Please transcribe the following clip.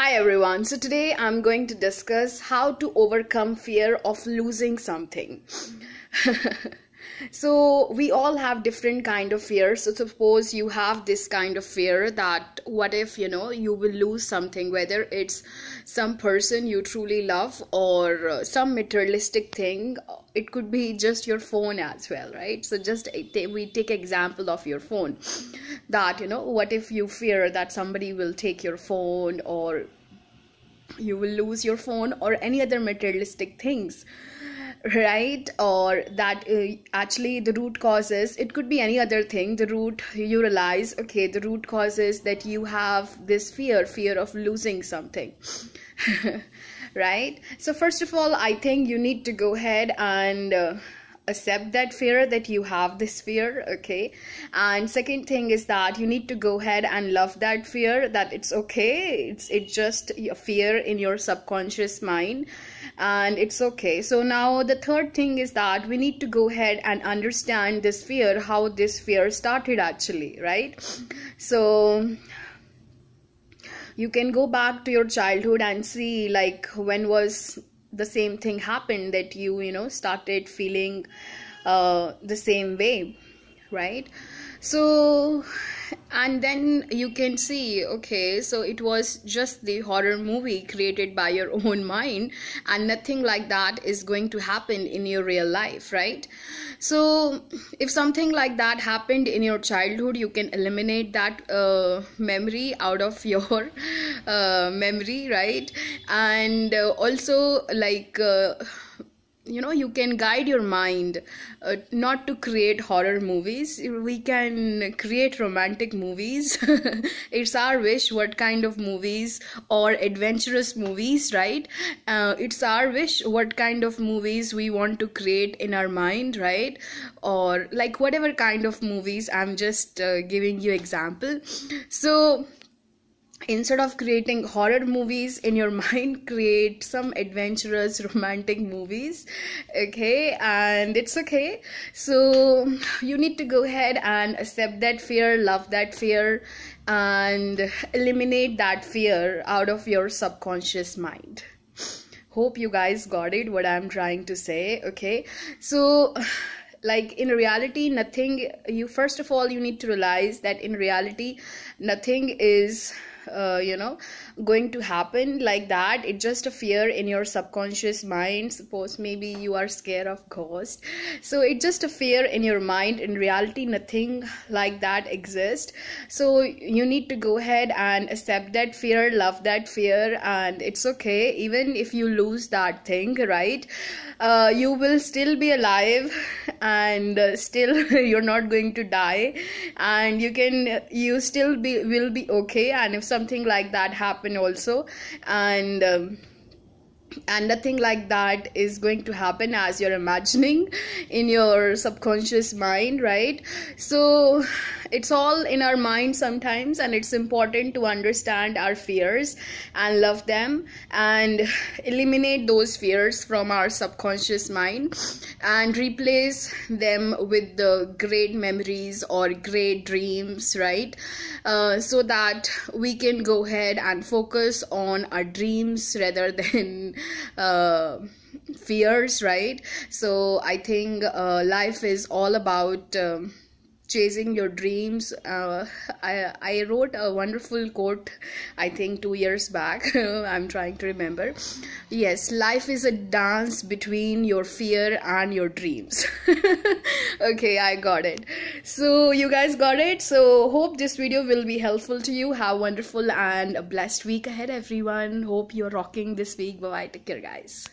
Hi everyone. So today I'm going to discuss how to overcome fear of losing something. so we all have different kind of fears so suppose you have this kind of fear that what if you know you will lose something whether it's some person you truly love or uh, some materialistic thing it could be just your phone as well right so just we take example of your phone that you know what if you fear that somebody will take your phone or you will lose your phone or any other materialistic things right or that uh, actually the root causes it could be any other thing the root you realize okay the root causes that you have this fear fear of losing something right so first of all i think you need to go ahead and uh, accept that fear that you have this fear okay and second thing is that you need to go ahead and love that fear that it's okay it's it's just a fear in your subconscious mind and it's okay so now the third thing is that we need to go ahead and understand this fear how this fear started actually right so you can go back to your childhood and see like when was the same thing happened that you you know started feeling uh, the same way right so and then you can see okay so it was just the horror movie created by your own mind and nothing like that is going to happen in your real life right so if something like that happened in your childhood you can eliminate that uh, memory out of your uh, memory right and uh, also like uh, you know you can guide your mind uh, not to create horror movies we can create romantic movies it's our wish what kind of movies or adventurous movies right uh, it's our wish what kind of movies we want to create in our mind right or like whatever kind of movies i'm just uh, giving you example so instead of creating horror movies in your mind create some adventurous romantic movies okay and it's okay so you need to go ahead and accept that fear love that fear and eliminate that fear out of your subconscious mind hope you guys got it what i'm trying to say okay so like in reality nothing you first of all you need to realize that in reality nothing is uh, you know going to happen like that it's just a fear in your subconscious mind suppose maybe you are scared of ghost so it's just a fear in your mind in reality nothing like that exists so you need to go ahead and accept that fear love that fear and it's okay even if you lose that thing right uh, you will still be alive and uh, still you're not going to die and you can you still be will be okay and if some something like that happened also and um, and nothing like that is going to happen as you're imagining in your subconscious mind right so it's all in our mind sometimes and it's important to understand our fears and love them and eliminate those fears from our subconscious mind and replace them with the great memories or great dreams right uh, so that we can go ahead and focus on our dreams rather than uh, fears right so i think uh, life is all about um, chasing your dreams uh, I, I wrote a wonderful quote i think two years back i'm trying to remember yes life is a dance between your fear and your dreams okay i got it so you guys got it so hope this video will be helpful to you have wonderful and blessed week ahead everyone hope you're rocking this week bye bye take care guys